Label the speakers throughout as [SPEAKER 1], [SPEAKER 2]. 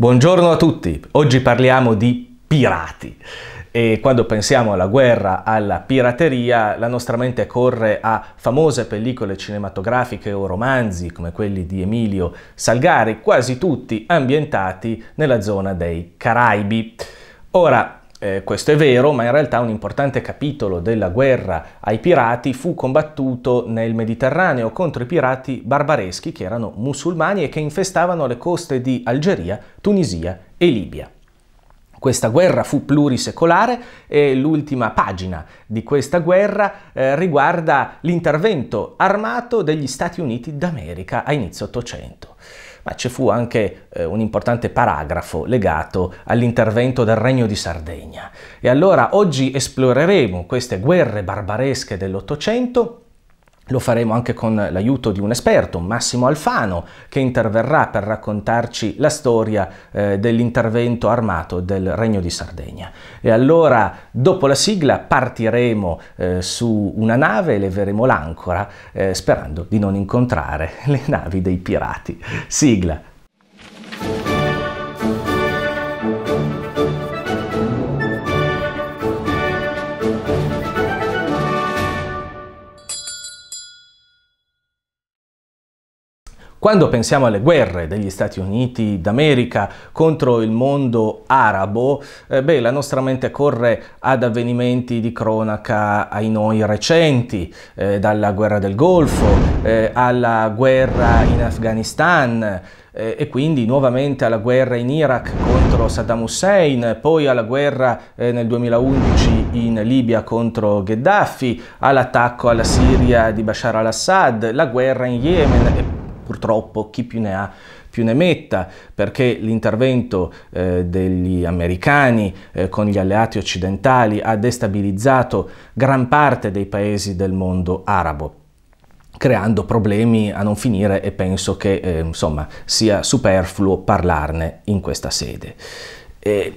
[SPEAKER 1] Buongiorno a tutti, oggi parliamo di pirati e quando pensiamo alla guerra, alla pirateria, la nostra mente corre a famose pellicole cinematografiche o romanzi come quelli di Emilio Salgari, quasi tutti ambientati nella zona dei Caraibi. Ora, eh, questo è vero, ma in realtà un importante capitolo della guerra ai pirati fu combattuto nel Mediterraneo contro i pirati barbareschi che erano musulmani e che infestavano le coste di Algeria, Tunisia e Libia. Questa guerra fu plurisecolare e l'ultima pagina di questa guerra eh, riguarda l'intervento armato degli Stati Uniti d'America a inizio 800 ma ci fu anche eh, un importante paragrafo legato all'intervento del Regno di Sardegna. E allora oggi esploreremo queste guerre barbaresche dell'Ottocento lo faremo anche con l'aiuto di un esperto, Massimo Alfano, che interverrà per raccontarci la storia eh, dell'intervento armato del Regno di Sardegna. E allora, dopo la sigla, partiremo eh, su una nave e leveremo l'ancora, eh, sperando di non incontrare le navi dei pirati. Sigla. Quando pensiamo alle guerre degli Stati Uniti d'America contro il mondo arabo, eh, beh, la nostra mente corre ad avvenimenti di cronaca ai noi recenti, eh, dalla guerra del Golfo eh, alla guerra in Afghanistan, eh, e quindi nuovamente alla guerra in Iraq contro Saddam Hussein, poi alla guerra eh, nel 2011 in Libia contro Gheddafi, all'attacco alla Siria di Bashar al-Assad, la guerra in Yemen e purtroppo chi più ne ha più ne metta, perché l'intervento eh, degli americani eh, con gli alleati occidentali ha destabilizzato gran parte dei paesi del mondo arabo creando problemi a non finire e penso che eh, insomma, sia superfluo parlarne in questa sede. E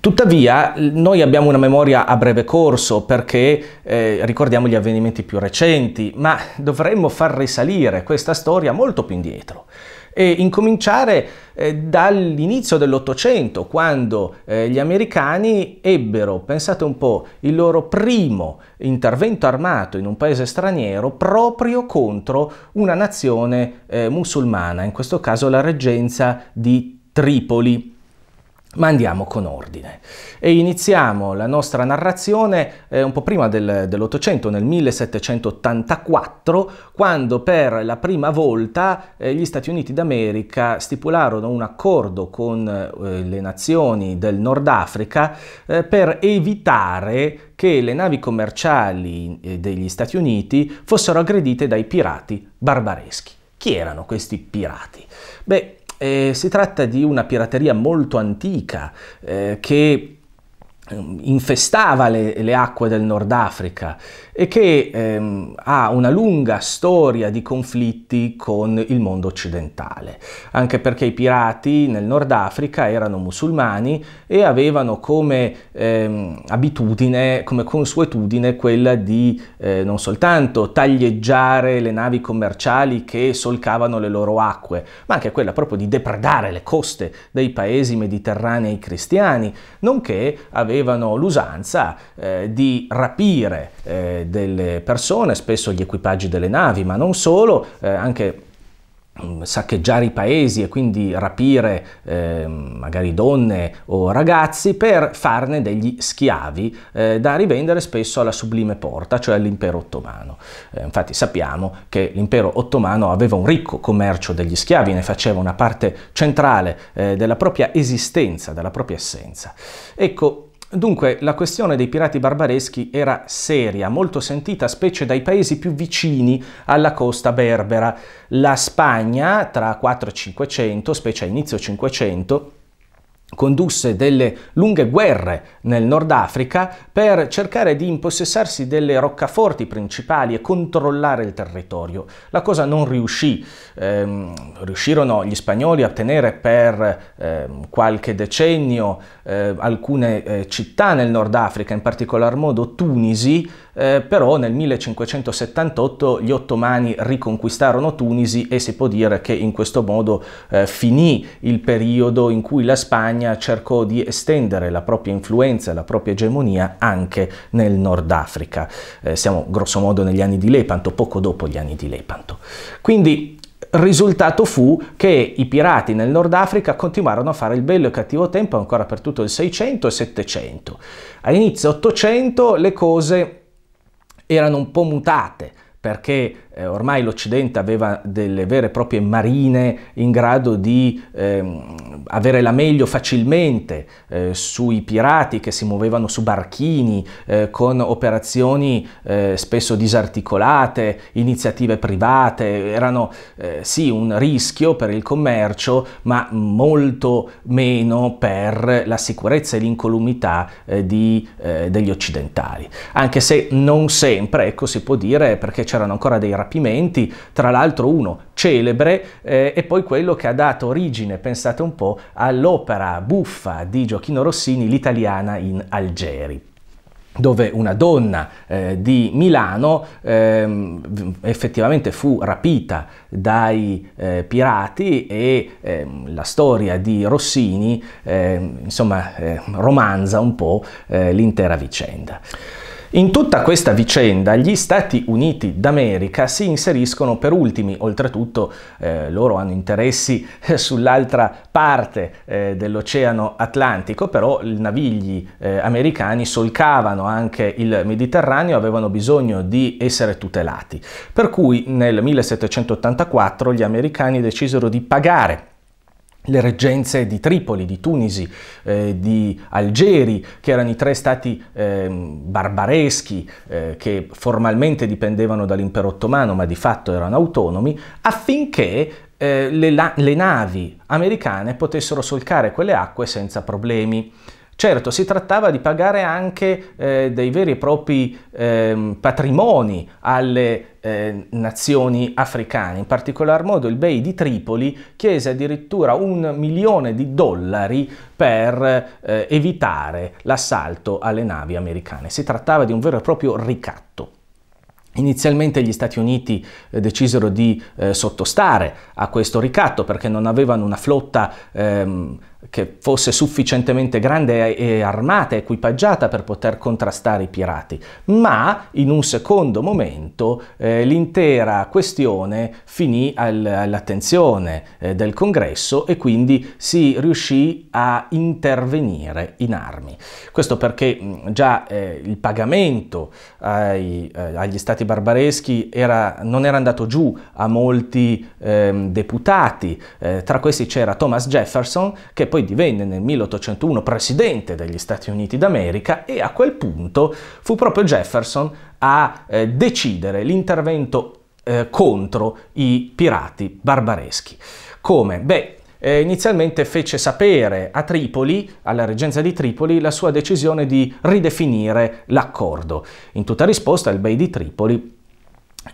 [SPEAKER 1] Tuttavia noi abbiamo una memoria a breve corso perché eh, ricordiamo gli avvenimenti più recenti, ma dovremmo far risalire questa storia molto più indietro e incominciare eh, dall'inizio dell'Ottocento, quando eh, gli americani ebbero, pensate un po', il loro primo intervento armato in un paese straniero proprio contro una nazione eh, musulmana, in questo caso la reggenza di Tripoli. Ma andiamo con ordine e iniziamo la nostra narrazione eh, un po' prima del, dell'Ottocento, nel 1784, quando per la prima volta eh, gli Stati Uniti d'America stipularono un accordo con eh, le nazioni del Nord Africa eh, per evitare che le navi commerciali eh, degli Stati Uniti fossero aggredite dai pirati barbareschi. Chi erano questi pirati? Beh, eh, si tratta di una pirateria molto antica eh, che Ehm, infestava le, le, acque del Nord Africa e che ehm, ha una lunga storia di conflitti con il mondo occidentale, anche perché i pirati nel Nord Africa erano musulmani e avevano come ehm, abitudine, come consuetudine quella di eh, non soltanto taglieggiare le navi commerciali che solcavano le loro acque, ma anche quella proprio di depredare le coste dei paesi mediterranei cristiani, nonché avevano avevano l'usanza eh, di rapire eh, delle persone, spesso gli equipaggi delle navi, ma non solo, eh, anche mm, saccheggiare i paesi e quindi rapire eh, magari donne o ragazzi per farne degli schiavi eh, da rivendere spesso alla sublime porta, cioè all'impero ottomano. Eh, infatti sappiamo che l'impero ottomano aveva un ricco commercio degli schiavi, ne faceva una parte centrale eh, della propria esistenza, della propria essenza. Ecco, Dunque, la questione dei pirati barbareschi era seria, molto sentita, specie dai paesi più vicini alla costa berbera. La Spagna, tra 4 e 500, specie a inizio 500, condusse delle lunghe guerre nel Nord Africa per cercare di impossessarsi delle roccaforti principali e controllare il territorio. La cosa non riuscì, eh, riuscirono gli spagnoli a tenere per eh, qualche decennio eh, alcune eh, città nel Nord Africa, in particolar modo Tunisi, eh, però nel 1578 gli ottomani riconquistarono Tunisi e si può dire che in questo modo eh, finì il periodo in cui la Spagna cercò di estendere la propria influenza, la propria egemonia anche nel Nord Africa. Eh, siamo grossomodo negli anni di Lepanto, poco dopo gli anni di Lepanto. Quindi il risultato fu che i pirati nel Nord Africa continuarono a fare il bello e cattivo tempo ancora per tutto il 600 e 700. All'inizio 800 le cose erano un po' mutate perché eh, ormai l'Occidente aveva delle vere e proprie marine in grado di ehm, avere la meglio facilmente eh, sui pirati che si muovevano su barchini eh, con operazioni eh, spesso disarticolate, iniziative private, erano eh, sì un rischio per il commercio ma molto meno per la sicurezza e l'incolumità eh, di, degli occidentali. Anche se non sempre, ecco si può dire, perché c'erano ancora dei rapimenti, tra l'altro uno celebre eh, e poi quello che ha dato origine, pensate un po', all'opera buffa di Gioachino Rossini, l'italiana in Algeri dove una donna eh, di Milano eh, effettivamente fu rapita dai eh, pirati e ehm, la storia di Rossini ehm, insomma eh, romanza un po' eh, l'intera vicenda. In tutta questa vicenda gli Stati Uniti d'America si inseriscono per ultimi, oltretutto eh, loro hanno interessi eh, sull'altra parte eh, dell'Oceano Atlantico, però i navigli eh, americani solcavano anche il Mediterraneo, avevano bisogno di essere tutelati. Per cui nel 1784 gli americani decisero di pagare le reggenze di Tripoli, di Tunisi, eh, di Algeri, che erano i tre stati eh, barbareschi eh, che formalmente dipendevano dall'impero ottomano ma di fatto erano autonomi, affinché eh, le, le navi americane potessero solcare quelle acque senza problemi. Certo, si trattava di pagare anche eh, dei veri e propri eh, patrimoni alle eh, nazioni africane, in particolar modo il Bey di Tripoli chiese addirittura un milione di dollari per eh, evitare l'assalto alle navi americane. Si trattava di un vero e proprio ricatto. Inizialmente gli Stati Uniti eh, decisero di eh, sottostare a questo ricatto perché non avevano una flotta ehm, che fosse sufficientemente grande e armata, equipaggiata per poter contrastare i pirati, ma in un secondo momento eh, l'intera questione finì al, all'attenzione eh, del congresso e quindi si riuscì a intervenire in armi. Questo perché mh, mm, già eh, il pagamento ai, eh, agli stati barbareschi era, non era andato giù a molti ehm, deputati, eh, tra questi c'era Thomas Jefferson che poi divenne nel 1801 presidente degli Stati Uniti d'America e a quel punto fu proprio Jefferson a eh, decidere l'intervento eh, contro i pirati barbareschi. Come? Beh, eh, inizialmente fece sapere a Tripoli, alla reggenza di Tripoli, la sua decisione di ridefinire l'accordo. In tutta risposta il Bay di Tripoli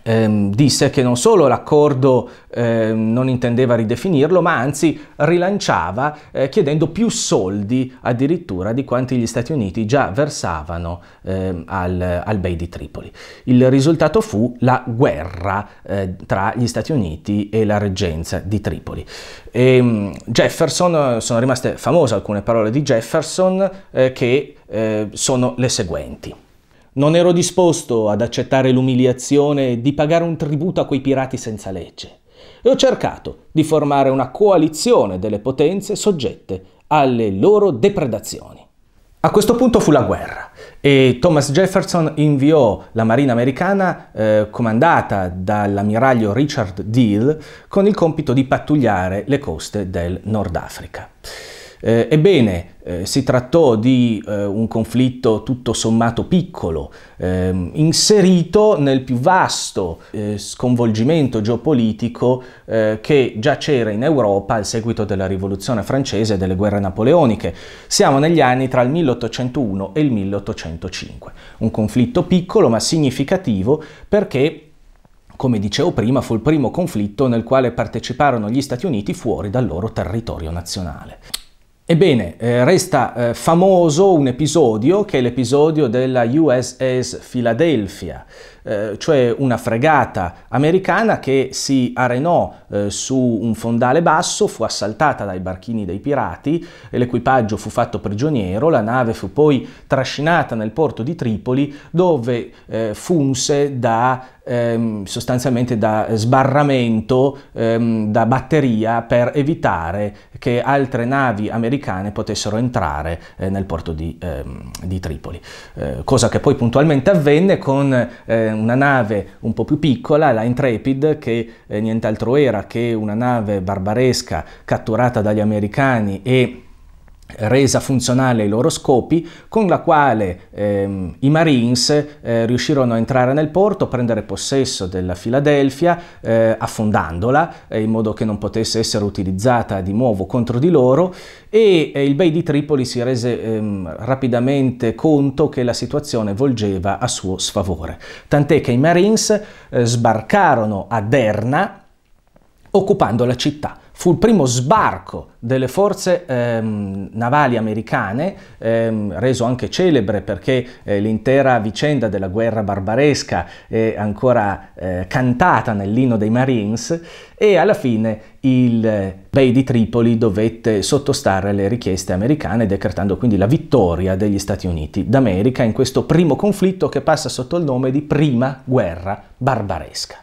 [SPEAKER 1] ehm, disse che non solo l'accordo eh, non intendeva ridefinirlo, ma anzi rilanciava eh, chiedendo più soldi addirittura di quanti gli Stati Uniti già versavano eh, al, al Bay di Tripoli. Il risultato fu la guerra eh, tra gli Stati Uniti e la reggenza di Tripoli. E, ehm, Jefferson, sono rimaste famose alcune parole di Jefferson eh, che eh, sono le seguenti. Non ero disposto ad accettare l'umiliazione di pagare un tributo a quei pirati senza legge e ho cercato di formare una coalizione delle potenze soggette alle loro depredazioni. A questo punto fu la guerra e Thomas Jefferson inviò la Marina americana eh, comandata dall'ammiraglio Richard Deal con il compito di pattugliare le coste del Nord Africa. Eh, ebbene, eh, si trattò di eh, un conflitto tutto sommato piccolo, ehm, inserito nel più vasto eh, sconvolgimento geopolitico eh, che già c'era in Europa al seguito della rivoluzione francese e delle guerre napoleoniche. Siamo negli anni tra il 1801 e il 1805. Un conflitto piccolo ma significativo perché come dicevo prima, fu il primo conflitto nel quale parteciparono gli Stati Uniti fuori dal loro territorio nazionale. Ebbene, eh, resta eh, famoso un episodio che è l'episodio della USS Philadelphia, eh, cioè una fregata americana che si arenò eh, su un fondale basso, fu assaltata dai barchini dei pirati, l'equipaggio fu fatto prigioniero, la nave fu poi trascinata nel porto di Tripoli dove eh, funse da ehm, sostanzialmente da sbarramento, ehm, da batteria per evitare che altre navi americane potessero entrare eh, nel porto di, ehm, di Tripoli. Eh, cosa che poi puntualmente avvenne con eh, una nave un po' più piccola, la Intrepid, che eh, nient'altro era che una nave barbaresca catturata dagli americani e resa funzionale ai loro scopi, con la quale ehm, i Marines eh, riuscirono a entrare nel porto, prendere possesso della Filadelfia, eh, affondandola eh, in modo che non potesse essere utilizzata di nuovo contro di loro e eh, il Bay di Tripoli si rese ehm, rapidamente conto che la situazione volgeva a suo sfavore. Tant'è che i Marines eh, sbarcarono a Derna occupando la città fu il primo sbarco delle forze ehm, navali americane, ehm, reso anche celebre perché eh, l'intera vicenda della guerra barbaresca è ancora eh, cantata nell'inno dei Marines e alla fine il eh, Bay di Tripoli dovette sottostare alle richieste americane decretando quindi la vittoria degli Stati Uniti d'America in questo primo conflitto che passa sotto il nome di Prima Guerra Barbaresca.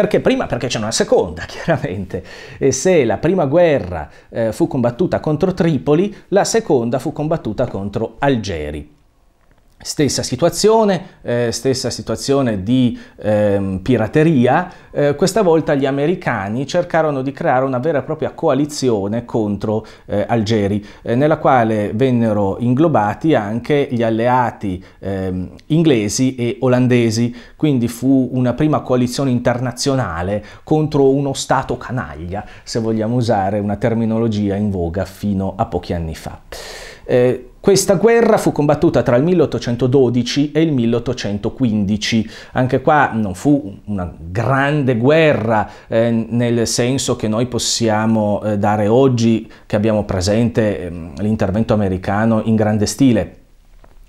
[SPEAKER 1] Perché prima? Perché c'è una seconda, chiaramente. E se la prima guerra eh, fu combattuta contro Tripoli, la seconda fu combattuta contro Algeri. Stessa situazione, eh, stessa situazione di eh, pirateria, eh, questa volta gli americani cercarono di creare una vera e propria coalizione contro eh, Algeri, eh, nella quale vennero inglobati anche gli alleati ehm, inglesi e olandesi, quindi fu una prima coalizione internazionale contro uno Stato canaglia, se vogliamo usare una terminologia in voga fino a pochi anni fa. Eh, questa guerra fu combattuta tra il 1812 e il 1815. Anche qua non fu una grande guerra eh, nel senso che noi possiamo eh, dare oggi, che abbiamo presente ehm, l'intervento americano in grande stile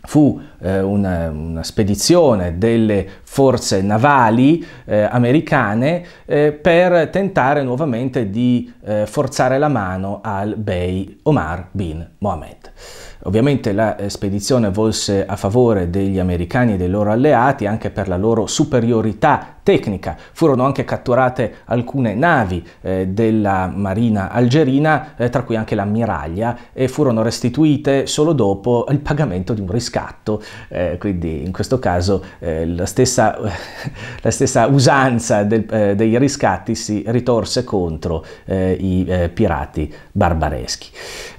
[SPEAKER 1] fu eh, una, una, spedizione delle forze navali eh, americane eh, per tentare nuovamente di eh, forzare la mano al Bey Omar bin Mohammed. Ovviamente la eh, spedizione volse a favore degli americani e dei loro alleati anche per la loro superiorità tecnica. Furono anche catturate alcune navi eh, della marina algerina, eh, tra cui anche l'ammiraglia, e furono restituite solo dopo il pagamento di un riscatto. Eh, quindi in questo caso eh, la stessa, la, stessa, usanza del, eh, dei riscatti si ritorse contro eh, i pirati barbareschi.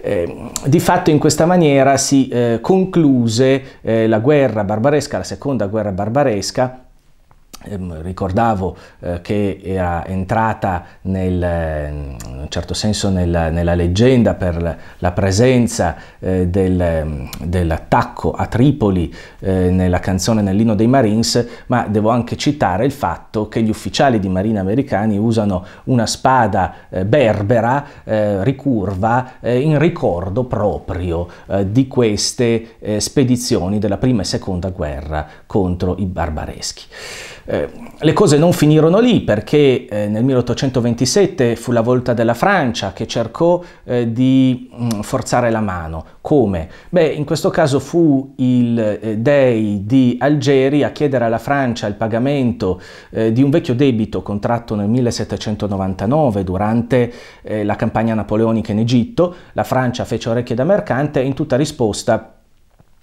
[SPEAKER 1] Ehm, di fatto in questa maniera si concluse la guerra barbaresca, la seconda guerra barbaresca, Ehm, ricordavo eh, che era entrata nel, mm, in un certo senso nel, nella leggenda per la presenza eh, del, mm, dell'attacco a Tripoli eh, nella canzone Nell'ino dei Marines, ma devo anche citare il fatto che gli ufficiali di marina americani usano una spada berbera ricurva in ricordo proprio di queste spedizioni della prima e seconda guerra contro i barbareschi. Eh, le cose non finirono lì perché eh, nel 1827 fu la volta della Francia che cercò eh, di mh, mm, forzare la mano. Come? Beh, in questo caso fu il eh, Dei di Algeri a chiedere alla Francia il pagamento eh, di un vecchio debito contratto nel 1799 durante la campagna napoleonica in Egitto. La Francia fece orecchie da mercante e in tutta risposta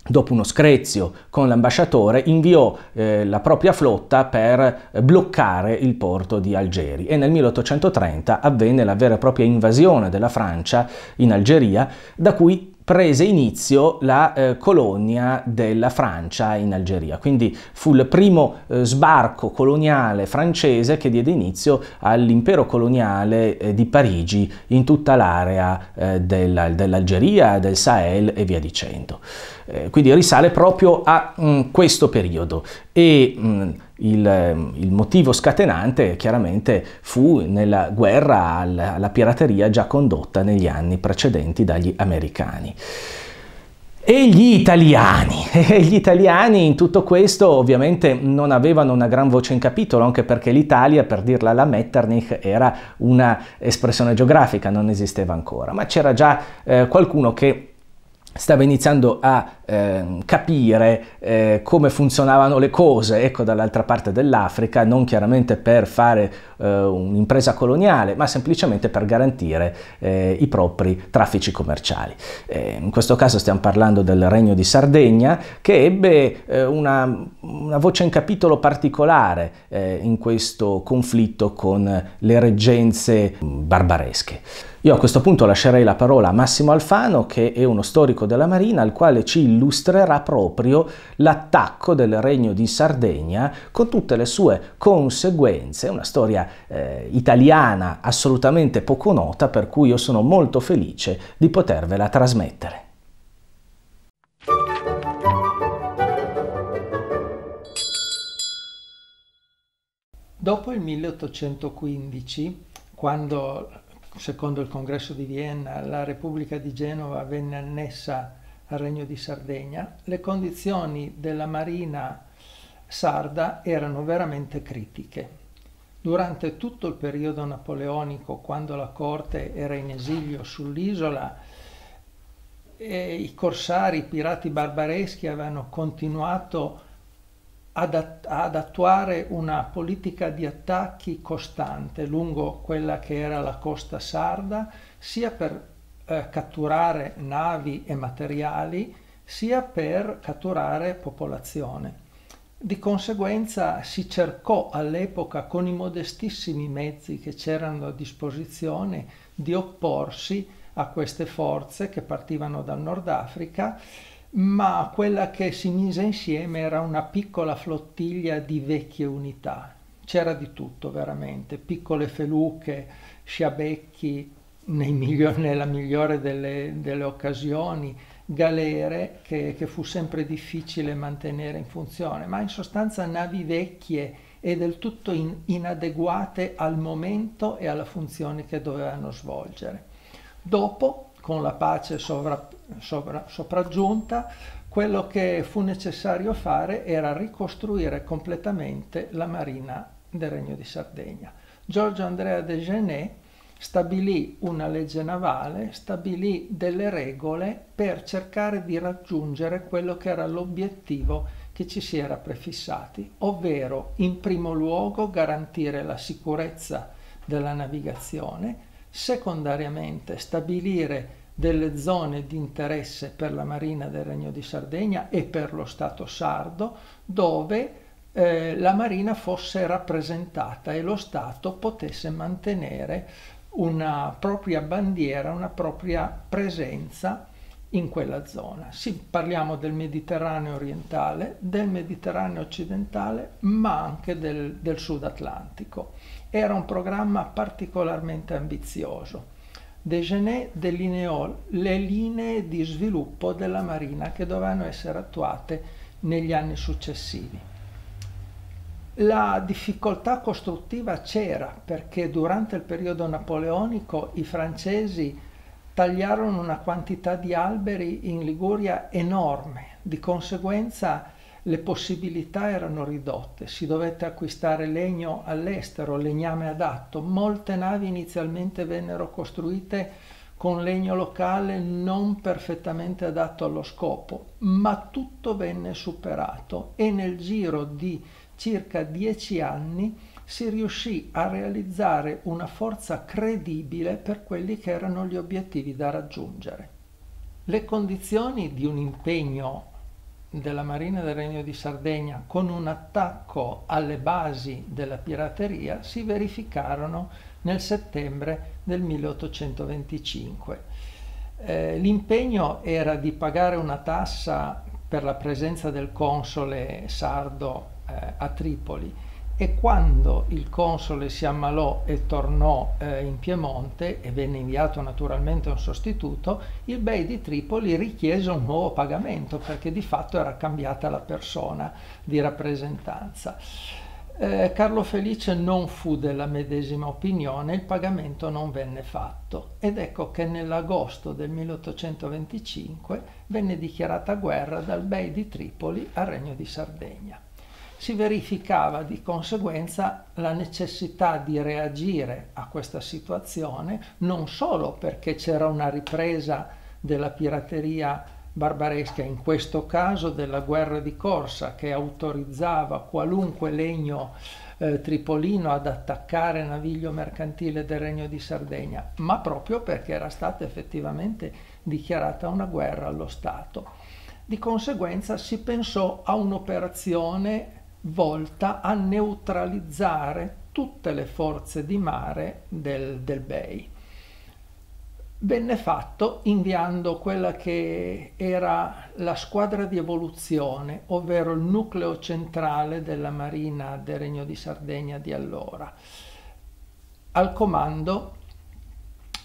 [SPEAKER 1] dopo uno screzio con l'ambasciatore, inviò eh, la propria flotta per bloccare il porto di Algeri e nel 1830 avvenne la vera e propria invasione della Francia in Algeria, da cui prese inizio la eh, colonia della Francia in Algeria. Quindi fu il primo eh, sbarco coloniale francese che diede inizio all'impero coloniale eh, di Parigi in tutta l'area eh, della, dell'Algeria, del Sahel e via dicendo. Eh, quindi risale proprio a mh, mm, questo periodo e mh, mm, il, ehm, il, motivo scatenante chiaramente fu nella guerra alla, alla pirateria già condotta negli anni precedenti dagli americani. E gli italiani? E gli italiani in tutto questo ovviamente non avevano una gran voce in capitolo, anche perché l'Italia, per dirla la Metternich, era un'espressione geografica, non esisteva ancora, ma c'era già eh, qualcuno che stava iniziando a eh, capire eh, come funzionavano le cose, ecco, dall'altra parte dell'Africa, non chiaramente per fare eh, un'impresa coloniale, ma semplicemente per garantire eh, i propri traffici commerciali. Eh, in questo caso stiamo parlando del Regno di Sardegna, che ebbe eh, una, una, voce in capitolo particolare in questo conflitto con le reggenze mm, barbaresche. Io a questo punto lascerei la parola a Massimo Alfano, che è uno storico della Marina, il quale ci illustrerà proprio l'attacco del Regno di Sardegna con tutte le sue conseguenze, una storia eh, italiana assolutamente poco nota, per cui io sono molto felice di potervela trasmettere.
[SPEAKER 2] Dopo il 1815, quando secondo il congresso di Vienna, la Repubblica di Genova venne annessa al Regno di Sardegna, le condizioni della marina sarda erano veramente critiche. Durante tutto il periodo napoleonico, quando la corte era in esilio sull'isola, eh, i corsari, i pirati barbareschi avevano continuato a ad, at- ad attuare una politica di attacchi costante lungo quella che era la costa sarda, sia per eh, catturare navi e materiali, sia per catturare popolazione. Di conseguenza si cercò all'epoca con i modestissimi mezzi che c'erano a disposizione di opporsi a queste forze che partivano dal Nord Africa ma quella che si mise insieme era una piccola flottiglia di vecchie unità. C'era di tutto veramente, piccole feluche, sciabecchi, miglior, nella migliore delle, delle occasioni, galere che, che, fu sempre difficile mantenere in funzione, ma in sostanza navi vecchie e del tutto in, inadeguate al momento e alla funzione che dovevano svolgere. Dopo con la pace sovra, sovra, sopraggiunta, quello che fu necessario fare era ricostruire completamente la marina del Regno di Sardegna. Giorgio Andrea de Genet stabilì una legge navale, stabilì delle regole per cercare di raggiungere quello che era l'obiettivo che ci si era prefissati, ovvero in primo luogo garantire la sicurezza della navigazione, Secondariamente, stabilire delle zone di interesse per la Marina del Regno di Sardegna e per lo Stato sardo dove eh, la Marina fosse rappresentata e lo Stato potesse mantenere una propria bandiera, una propria presenza in quella zona. Sì, parliamo del Mediterraneo orientale, del Mediterraneo occidentale, ma anche del, del Sud Atlantico. Era un programma particolarmente ambizioso. Degenet delineò le linee di sviluppo della Marina che dovevano essere attuate negli anni successivi. La difficoltà costruttiva c'era perché durante il periodo napoleonico i francesi tagliarono una quantità di alberi in Liguria enorme, di conseguenza le possibilità erano ridotte, si dovette acquistare legno all'estero, legname adatto, molte navi inizialmente vennero costruite con legno locale non perfettamente adatto allo scopo, ma tutto venne superato e nel giro di circa dieci anni si riuscì a realizzare una forza credibile per quelli che erano gli obiettivi da raggiungere. Le condizioni di un impegno della Marina del Regno di Sardegna con un attacco alle basi della pirateria si verificarono nel settembre del 1825. Eh, l'impegno era di pagare una tassa per la presenza del console sardo eh, a Tripoli e quando il console si ammalò e tornò eh, in Piemonte e venne inviato naturalmente un sostituto, il Bey di Tripoli richiese un nuovo pagamento perché di fatto era cambiata la persona di rappresentanza. Eh, Carlo Felice non fu della medesima opinione, il pagamento non venne fatto ed ecco che nell'agosto del 1825 venne dichiarata guerra dal Bey di Tripoli al Regno di Sardegna si verificava di conseguenza la necessità di reagire a questa situazione non solo perché c'era una ripresa della pirateria barbaresca, in questo caso della guerra di corsa che autorizzava qualunque legno eh, tripolino ad attaccare naviglio mercantile del Regno di Sardegna, ma proprio perché era stata effettivamente dichiarata una guerra allo Stato. Di conseguenza si pensò a un'operazione volta a neutralizzare tutte le forze di mare del, del Bay. Venne fatto inviando quella che era la squadra di evoluzione, ovvero il nucleo centrale della Marina del Regno di Sardegna di allora, al comando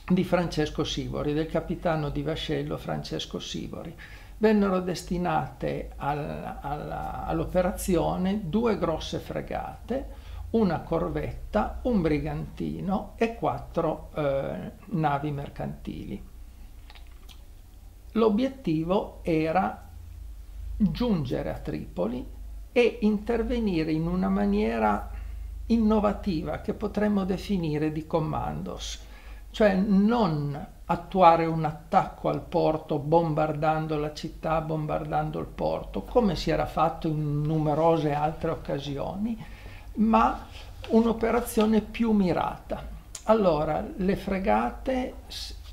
[SPEAKER 2] di Francesco Sivori, del capitano di vascello Francesco Sivori vennero destinate al, alla, all'operazione due grosse fregate, una corvetta, un brigantino e quattro eh, navi mercantili. L'obiettivo era giungere a Tripoli e intervenire in una maniera innovativa che potremmo definire di commandos, cioè non attuare un attacco al porto bombardando la città, bombardando il porto, come si era fatto in numerose altre occasioni, ma un'operazione più mirata. Allora, le fregate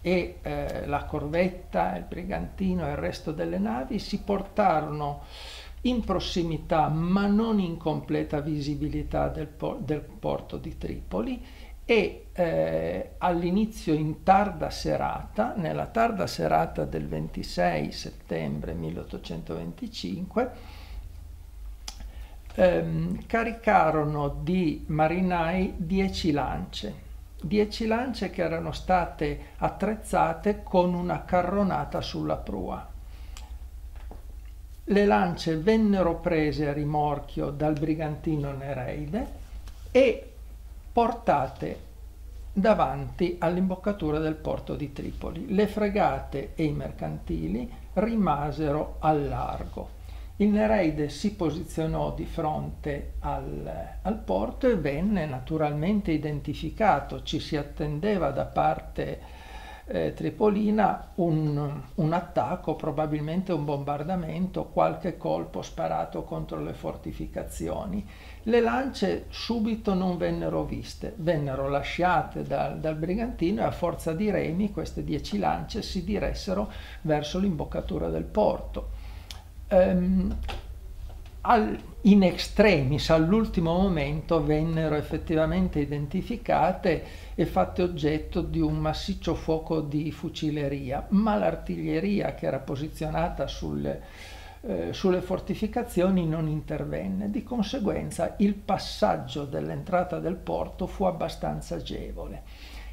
[SPEAKER 2] e eh, la corvetta, il brigantino e il resto delle navi si portarono in prossimità ma non in completa visibilità del, por- del porto di Tripoli e eh, all'inizio in tarda serata, nella tarda serata del 26 settembre 1825, ehm, caricarono di marinai 10 lance, 10 lance che erano state attrezzate con una carronata sulla prua. Le lance vennero prese a rimorchio dal brigantino Nereide e portate davanti all'imboccatura del porto di Tripoli. Le fregate e i mercantili rimasero al largo. Il Nereide si posizionò di fronte al, al, porto e venne naturalmente identificato. Ci si attendeva da parte eh, Tripolina un, un, attacco, probabilmente un bombardamento, qualche colpo sparato contro le fortificazioni. Le lance subito non vennero viste, vennero lasciate dal, dal brigantino e a forza di remi queste dieci lance si diressero verso l'imboccatura del porto. Ehm, al, in extremis all'ultimo momento vennero effettivamente identificate e fatte oggetto di un massiccio fuoco di fucileria, ma l'artiglieria che era posizionata sul, eh, sulle fortificazioni non intervenne, di conseguenza il passaggio dell'entrata del porto fu abbastanza agevole.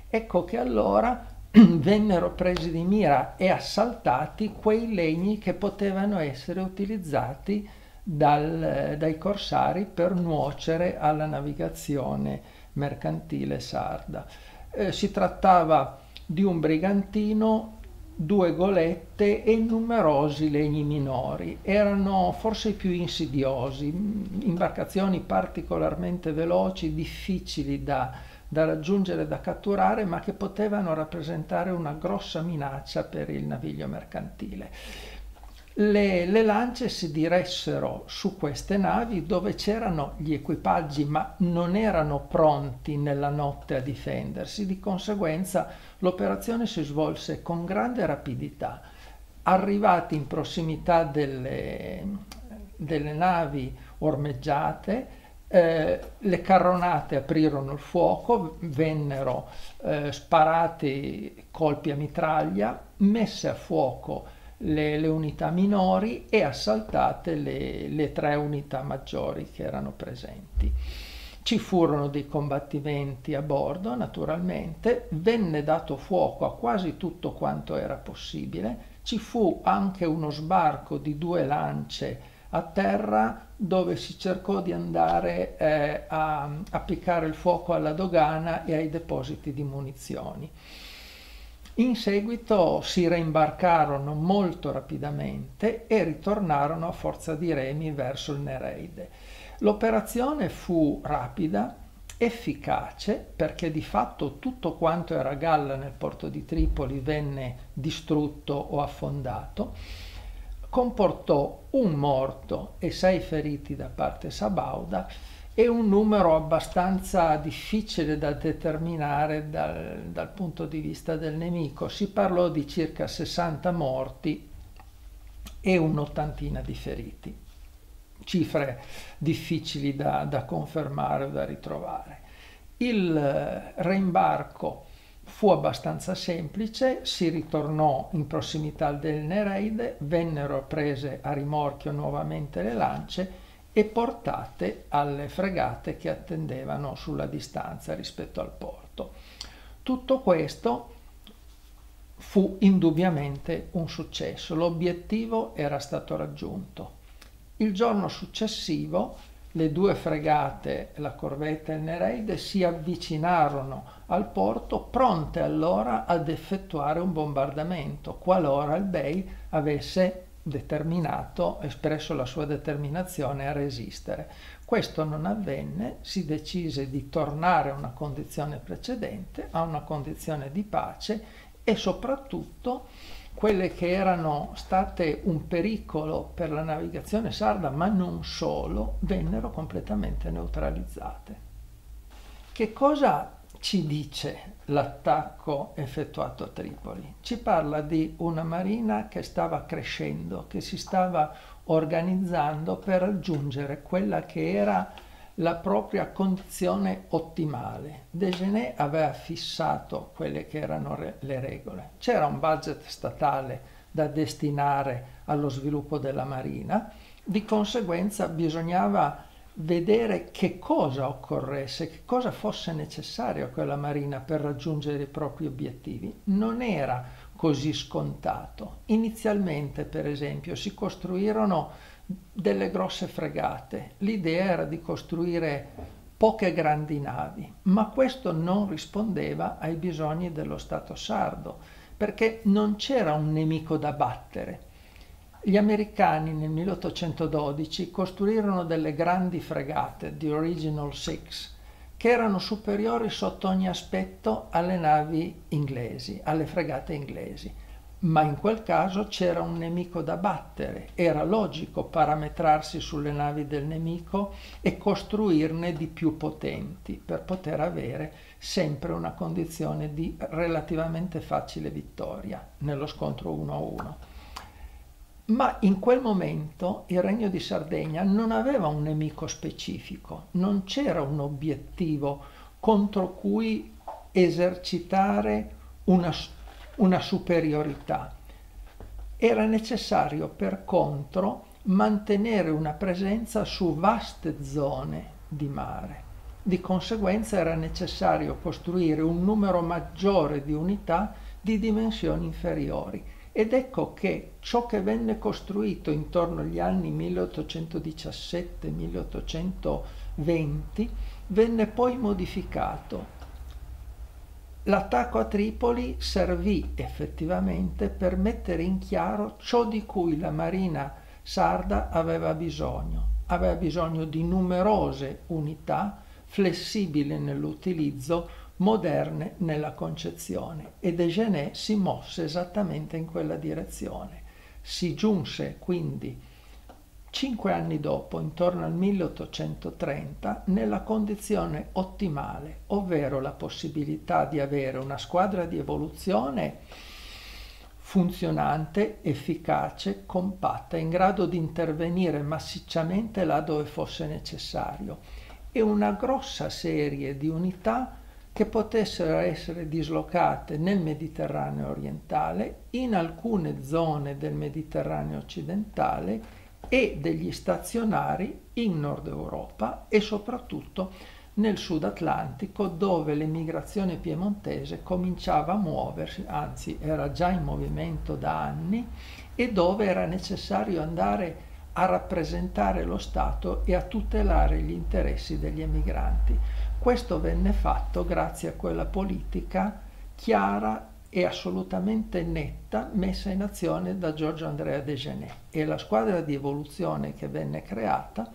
[SPEAKER 2] Ecco che allora vennero presi di mira e assaltati quei legni che potevano essere utilizzati dal, dai corsari per nuocere alla navigazione mercantile sarda. Eh, si trattava di un brigantino, due golette e numerosi legni minori. Erano forse i più insidiosi, mm, imbarcazioni particolarmente veloci, difficili da, da raggiungere, da catturare, ma che potevano rappresentare una grossa minaccia per il naviglio mercantile le, le lance si diressero su queste navi dove c'erano gli equipaggi ma non erano pronti nella notte a difendersi, di conseguenza l'operazione si svolse con grande rapidità. Arrivati in prossimità delle, delle navi ormeggiate, eh, le carronate aprirono il fuoco, vennero eh, sparati colpi a mitraglia, messe a fuoco le, le unità minori e assaltate le, le tre unità maggiori che erano presenti. Ci furono dei combattimenti a bordo, naturalmente, venne dato fuoco a quasi tutto quanto era possibile, ci fu anche uno sbarco di due lance a terra dove si cercò di andare eh, a appiccare il fuoco alla dogana e ai depositi di munizioni. In seguito si reimbarcarono molto rapidamente e ritornarono a forza di remi verso il Nereide. L'operazione fu rapida, efficace, perché di fatto tutto quanto era galla nel porto di Tripoli venne distrutto o affondato, comportò un morto e sei feriti da parte sabauda, è un numero abbastanza difficile da determinare dal, dal, punto di vista del nemico. Si parlò di circa 60 morti e un'ottantina di feriti, cifre difficili da, da confermare o da ritrovare. Il eh, reimbarco fu abbastanza semplice, si ritornò in prossimità del Nereide, vennero prese a rimorchio nuovamente le lance e portate alle fregate che attendevano sulla distanza rispetto al porto. Tutto questo fu indubbiamente un successo, l'obiettivo era stato raggiunto. Il giorno successivo le due fregate, la corvetta e il Nereide, si avvicinarono al porto pronte allora ad effettuare un bombardamento qualora il Bey avesse determinato, espresso la sua determinazione a resistere. Questo non avvenne, si decise di tornare a una condizione precedente, a una condizione di pace e soprattutto quelle che erano state un pericolo per la navigazione sarda, ma non solo, vennero completamente neutralizzate. Che cosa ci dice l'attacco effettuato a Tripoli? Ci parla di una marina che stava crescendo, che si stava organizzando per raggiungere quella che era la propria condizione ottimale. Degenè aveva fissato quelle che erano re- le regole. C'era un budget statale da destinare allo sviluppo della marina, di conseguenza bisognava vedere che cosa occorresse, che cosa fosse necessario a quella marina per raggiungere i propri obiettivi, non era così scontato. Inizialmente, per esempio, si costruirono delle grosse fregate. L'idea era di costruire poche grandi navi, ma questo non rispondeva ai bisogni dello Stato sardo, perché non c'era un nemico da battere, gli americani nel 1812 costruirono delle grandi fregate, The Original Six, che erano superiori sotto ogni aspetto alle navi inglesi, alle fregate inglesi. Ma in quel caso c'era un nemico da battere, era logico parametrarsi sulle navi del nemico e costruirne di più potenti per poter avere sempre una condizione di relativamente facile vittoria nello scontro 1-1 ma in quel momento il Regno di Sardegna non aveva un nemico specifico, non c'era un obiettivo contro cui esercitare una, una superiorità. Era necessario per contro mantenere una presenza su vaste zone di mare. Di conseguenza era necessario costruire un numero maggiore di unità di dimensioni inferiori ed ecco che ciò che venne costruito intorno agli anni 1817-1820 venne poi modificato. L'attacco a Tripoli servì effettivamente per mettere in chiaro ciò di cui la Marina sarda aveva bisogno. Aveva bisogno di numerose unità flessibili nell'utilizzo moderne nella concezione e Degenè si mosse esattamente in quella direzione. Si giunse quindi cinque anni dopo, intorno al 1830, nella condizione ottimale, ovvero la possibilità di avere una squadra di evoluzione funzionante, efficace, compatta, in grado di intervenire massicciamente là dove fosse necessario e una grossa serie di unità che potessero essere dislocate nel Mediterraneo orientale, in alcune zone del Mediterraneo occidentale e degli stazionari in Nord Europa e soprattutto nel Sud Atlantico dove l'emigrazione piemontese cominciava a muoversi, anzi era già in movimento da anni e dove era necessario andare a rappresentare lo Stato e a tutelare gli interessi degli emigranti. Questo venne fatto grazie a quella politica chiara e assolutamente netta messa in azione da Giorgio Andrea Degenè e la squadra di evoluzione che venne creata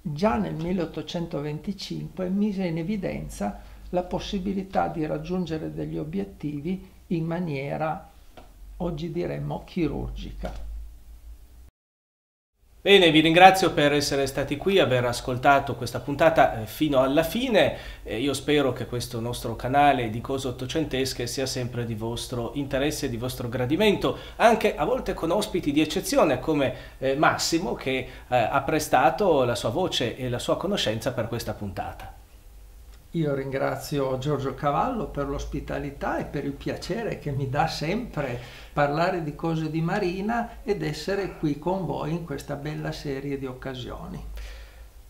[SPEAKER 2] già nel 1825 mise in evidenza la possibilità di raggiungere degli obiettivi in maniera, oggi diremmo, chirurgica.
[SPEAKER 1] Bene, vi ringrazio per essere stati qui, aver ascoltato questa puntata eh, fino alla fine. Eh, io spero che questo nostro canale di cose ottocentesche sia sempre di vostro interesse, di vostro gradimento, anche a volte con ospiti di eccezione come eh, Massimo che ha prestato la sua voce e la sua conoscenza per questa puntata.
[SPEAKER 2] Io ringrazio Giorgio Cavallo per l'ospitalità e per il piacere che mi dà sempre parlare di cose di Marina ed essere qui con voi in questa bella serie di occasioni.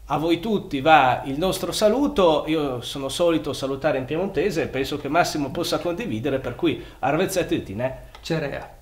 [SPEAKER 1] A voi tutti va il nostro saluto, io sono solito salutare in piemontese e penso che Massimo possa condividere, per cui arvezza e tettine. Cerea.